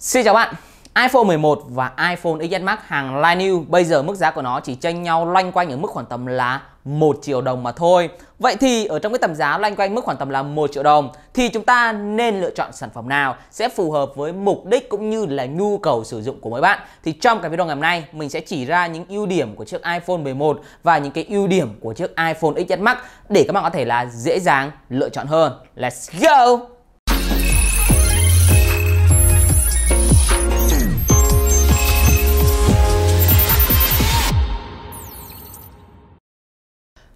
Xin chào bạn, iPhone 11 và iPhone XS Max hàng line new bây giờ mức giá của nó chỉ chênh nhau loanh quanh ở mức khoảng tầm là 1 triệu đồng mà thôi. Vậy thì ở trong cái tầm giá loanh quanh mức khoảng tầm là 1 triệu đồng thì chúng ta nên lựa chọn sản phẩm nào sẽ phù hợp với mục đích cũng như là nhu cầu sử dụng của mỗi bạn. Thì trong cái video ngày hôm nay mình sẽ chỉ ra những ưu điểm của chiếc iPhone 11 và những cái ưu điểm của chiếc iPhone XS Max để các bạn có thể là dễ dàng lựa chọn hơn. Let's go!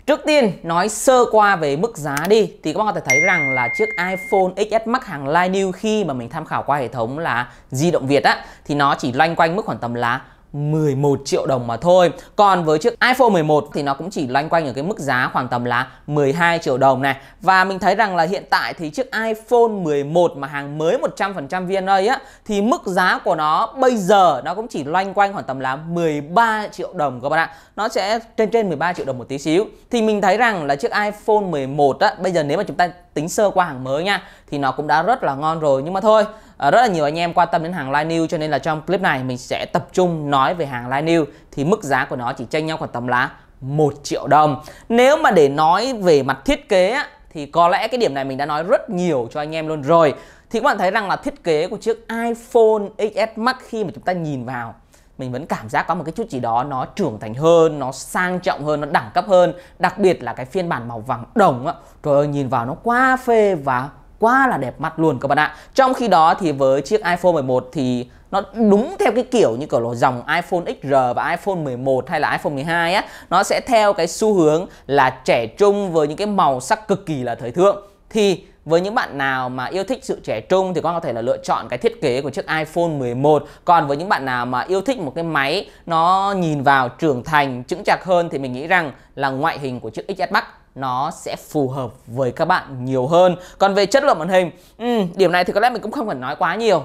Trước tiên nói sơ qua về mức giá đi thì các bạn có thể thấy rằng là chiếc iPhone XS Max hàng Line New khi mà mình tham khảo qua hệ thống là di động Việt á thì nó chỉ loanh quanh mức khoảng tầm là 11 triệu đồng mà thôi Còn với chiếc iPhone 11 thì nó cũng chỉ loanh quanh ở cái mức giá khoảng tầm là 12 triệu đồng này Và mình thấy rằng là hiện tại thì chiếc iPhone 11 mà hàng mới 100% VNA á Thì mức giá của nó bây giờ nó cũng chỉ loanh quanh khoảng tầm là 13 triệu đồng các bạn ạ Nó sẽ trên trên 13 triệu đồng một tí xíu Thì mình thấy rằng là chiếc iPhone 11 á Bây giờ nếu mà chúng ta tính sơ qua hàng mới nha Thì nó cũng đã rất là ngon rồi nhưng mà thôi à, rất là nhiều anh em quan tâm đến hàng line new cho nên là trong clip này mình sẽ tập trung nói về hàng line new thì mức giá của nó chỉ chênh nhau khoảng tầm lá 1 triệu đồng nếu mà để nói về mặt thiết kế á, thì có lẽ cái điểm này mình đã nói rất nhiều cho anh em luôn rồi thì các bạn thấy rằng là thiết kế của chiếc iPhone XS Max khi mà chúng ta nhìn vào mình vẫn cảm giác có một cái chút gì đó nó trưởng thành hơn, nó sang trọng hơn, nó đẳng cấp hơn, đặc biệt là cái phiên bản màu vàng đồng á. Trời ơi nhìn vào nó quá phê và quá là đẹp mắt luôn các bạn ạ trong khi đó thì với chiếc iPhone 11 thì nó đúng theo cái kiểu như kiểu là dòng iPhone XR và iPhone 11 hay là iPhone 12 á nó sẽ theo cái xu hướng là trẻ trung với những cái màu sắc cực kỳ là thời thượng thì với những bạn nào mà yêu thích sự trẻ trung thì con có thể là lựa chọn cái thiết kế của chiếc iPhone 11. Còn với những bạn nào mà yêu thích một cái máy nó nhìn vào trưởng thành, chững chạc hơn thì mình nghĩ rằng là ngoại hình của chiếc XS Max nó sẽ phù hợp với các bạn nhiều hơn còn về chất lượng màn hình ừ, điểm này thì có lẽ mình cũng không cần nói quá nhiều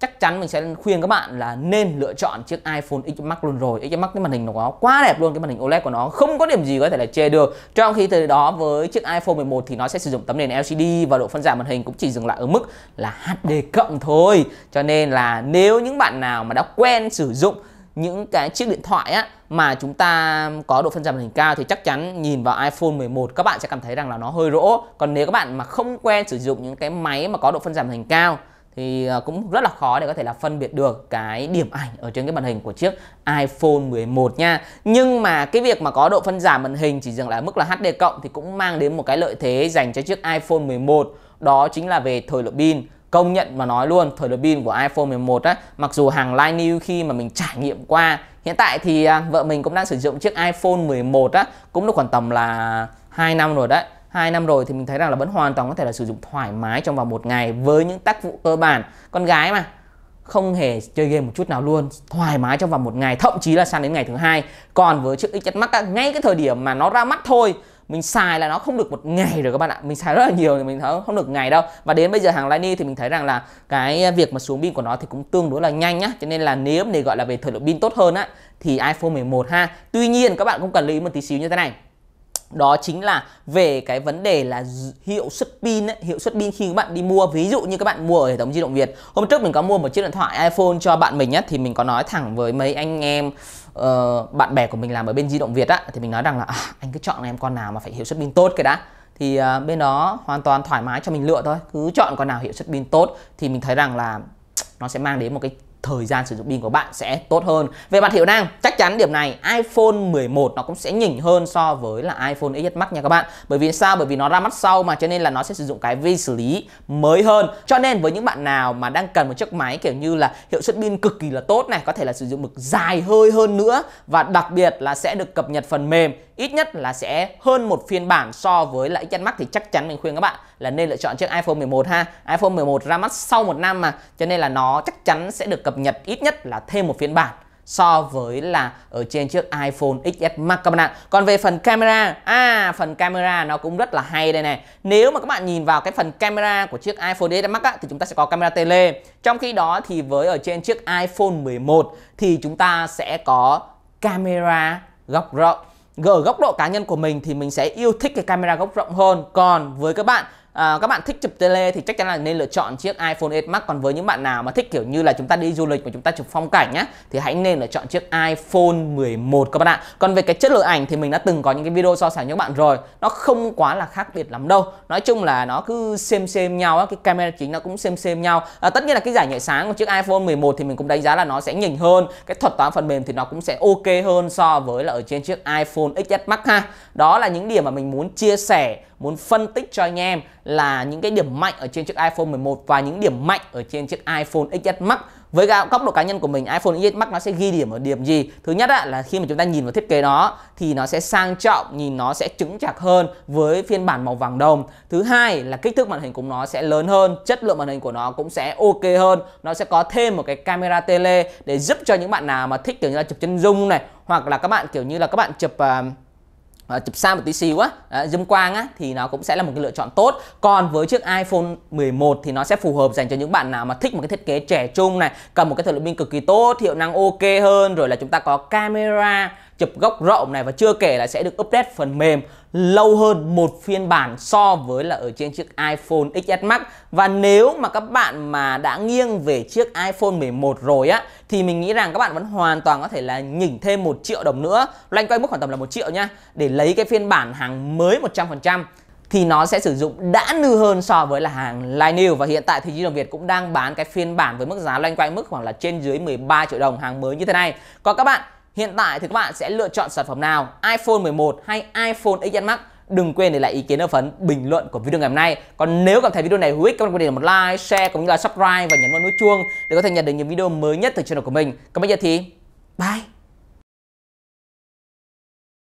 chắc chắn mình sẽ khuyên các bạn là nên lựa chọn chiếc iPhone X Max luôn rồi X Max cái màn hình nó quá đẹp luôn cái màn hình OLED của nó không có điểm gì có thể là chê được trong khi tới đó với chiếc iPhone 11 thì nó sẽ sử dụng tấm nền LCD và độ phân giải màn hình cũng chỉ dừng lại ở mức là HD cộng thôi cho nên là nếu những bạn nào mà đã quen sử dụng những cái chiếc điện thoại á mà chúng ta có độ phân giải màn hình cao thì chắc chắn nhìn vào iPhone 11 các bạn sẽ cảm thấy rằng là nó hơi rỗ. Còn nếu các bạn mà không quen sử dụng những cái máy mà có độ phân giải màn hình cao thì ờ, cũng rất là khó để có thể là phân biệt được cái điểm ảnh ở trên cái màn hình của chiếc iPhone 11 nha. Nhưng mà cái việc mà có độ phân giải màn hình chỉ dừng lại mức là HD cộng thì cũng mang đến một cái lợi thế dành cho chiếc iPhone 11 đó chính là về thời lượng pin công nhận mà nói luôn thời đột pin của iPhone 11 á mặc dù hàng line new khi mà mình trải nghiệm qua hiện tại thì à, vợ mình cũng đang sử dụng chiếc iPhone 11 á cũng được khoảng tầm là 2 năm rồi đấy 2 năm rồi thì mình thấy rằng là vẫn hoàn toàn có thể là sử dụng thoải mái trong vòng một ngày với những tác vụ cơ bản con gái mà không hề chơi game một chút nào luôn thoải mái trong vòng một ngày thậm chí là sang đến ngày thứ hai còn với chiếc XZ Max á, ngay cái thời điểm mà nó ra mắt thôi mình xài là nó không được một ngày rồi các bạn ạ mình xài rất là nhiều thì mình thấy không được ngày đâu và đến bây giờ hàng Lightning thì mình thấy rằng là cái việc mà xuống pin của nó thì cũng tương đối là nhanh nhá cho nên là nếu để gọi là về thời lượng pin tốt hơn á thì iPhone 11 ha tuy nhiên các bạn cũng cần lưu ý một tí xíu như thế này đó chính là về cái vấn đề là hiệu suất pin ấy, hiệu suất pin khi các bạn đi mua ví dụ như các bạn mua ở hệ thống di động Việt hôm trước mình có mua một chiếc điện thoại iPhone cho bạn mình nhất thì mình có nói thẳng với mấy anh em uh, bạn bè của mình làm ở bên di động Việt á thì mình nói rằng là à, anh cứ chọn em con nào mà phải hiệu suất pin tốt cái đã thì uh, bên đó hoàn toàn thoải mái cho mình lựa thôi cứ chọn con nào hiệu suất pin tốt thì mình thấy rằng là nó sẽ mang đến một cái thời gian sử dụng pin của bạn sẽ tốt hơn. Về mặt hiệu năng, chắc chắn điểm này iPhone 11 nó cũng sẽ nhỉnh hơn so với là iPhone XS Max nha các bạn. Bởi vì sao? Bởi vì nó ra mắt sau mà cho nên là nó sẽ sử dụng cái vi xử lý mới hơn. Cho nên với những bạn nào mà đang cần một chiếc máy kiểu như là hiệu suất pin cực kỳ là tốt này, có thể là sử dụng được dài hơi hơn nữa và đặc biệt là sẽ được cập nhật phần mềm ít nhất là sẽ hơn một phiên bản so với lại XS Max thì chắc chắn mình khuyên các bạn là nên lựa chọn chiếc iPhone 11 ha. iPhone 11 ra mắt sau một năm mà cho nên là nó chắc chắn sẽ được cập nhật ít nhất là thêm một phiên bản so với là ở trên chiếc iPhone XS Max các bạn ạ. Còn về phần camera, à phần camera nó cũng rất là hay đây này. Nếu mà các bạn nhìn vào cái phần camera của chiếc iPhone XS Max á, thì chúng ta sẽ có camera tele. Trong khi đó thì với ở trên chiếc iPhone 11 thì chúng ta sẽ có camera góc rộng. Ở góc độ cá nhân của mình thì mình sẽ yêu thích cái camera góc rộng hơn. Còn với các bạn à, các bạn thích chụp tele thì chắc chắn là nên lựa chọn chiếc iPhone 8 Max còn với những bạn nào mà thích kiểu như là chúng ta đi du lịch và chúng ta chụp phong cảnh nhá thì hãy nên lựa chọn chiếc iPhone 11 các bạn ạ còn về cái chất lượng ảnh thì mình đã từng có những cái video so sánh với các bạn rồi nó không quá là khác biệt lắm đâu nói chung là nó cứ xem xem nhau á cái camera chính nó cũng xem xem nhau à, tất nhiên là cái giải nhạy sáng của chiếc iPhone 11 thì mình cũng đánh giá là nó sẽ nhỉnh hơn cái thuật toán phần mềm thì nó cũng sẽ ok hơn so với là ở trên chiếc iPhone XS Max ha đó là những điểm mà mình muốn chia sẻ muốn phân tích cho anh em là những cái điểm mạnh ở trên chiếc iPhone 11 và những điểm mạnh ở trên chiếc iPhone XS Max với góc độ cá nhân của mình iPhone XS Max nó sẽ ghi điểm ở điểm gì thứ nhất là khi mà chúng ta nhìn vào thiết kế nó thì nó sẽ sang trọng nhìn nó sẽ chững chạc hơn với phiên bản màu vàng đồng thứ hai là kích thước màn hình của nó sẽ lớn hơn chất lượng màn hình của nó cũng sẽ ok hơn nó sẽ có thêm một cái camera tele để giúp cho những bạn nào mà thích kiểu như là chụp chân dung này hoặc là các bạn kiểu như là các bạn chụp uh, Ờ, chụp xa một tí xíu á, à, zoom quang á thì nó cũng sẽ là một cái lựa chọn tốt. Còn với chiếc iPhone 11 thì nó sẽ phù hợp dành cho những bạn nào mà thích một cái thiết kế trẻ trung này, cần một cái thời lượng pin cực kỳ tốt, hiệu năng ok hơn rồi là chúng ta có camera chụp góc rộng này và chưa kể là sẽ được update phần mềm lâu hơn một phiên bản so với là ở trên chiếc iPhone XS Max và nếu mà các bạn mà đã nghiêng về chiếc iPhone 11 rồi á thì mình nghĩ rằng các bạn vẫn hoàn toàn có thể là nhỉnh thêm một triệu đồng nữa loanh quanh mức khoảng tầm là một triệu nhá để lấy cái phiên bản hàng mới 100% thì nó sẽ sử dụng đã nư hơn so với là hàng Line New và hiện tại thì Di Đồng Việt cũng đang bán cái phiên bản với mức giá loanh quanh mức khoảng là trên dưới 13 triệu đồng hàng mới như thế này. Còn các bạn Hiện tại thì các bạn sẽ lựa chọn sản phẩm nào iPhone 11 hay iPhone XS Max Đừng quên để lại ý kiến ở phần bình luận của video ngày hôm nay Còn nếu cảm thấy video này hữu ích các bạn có thể để một like, share cũng như là subscribe và nhấn vào nút chuông Để có thể nhận được những video mới nhất từ channel của mình Còn bây giờ thì bye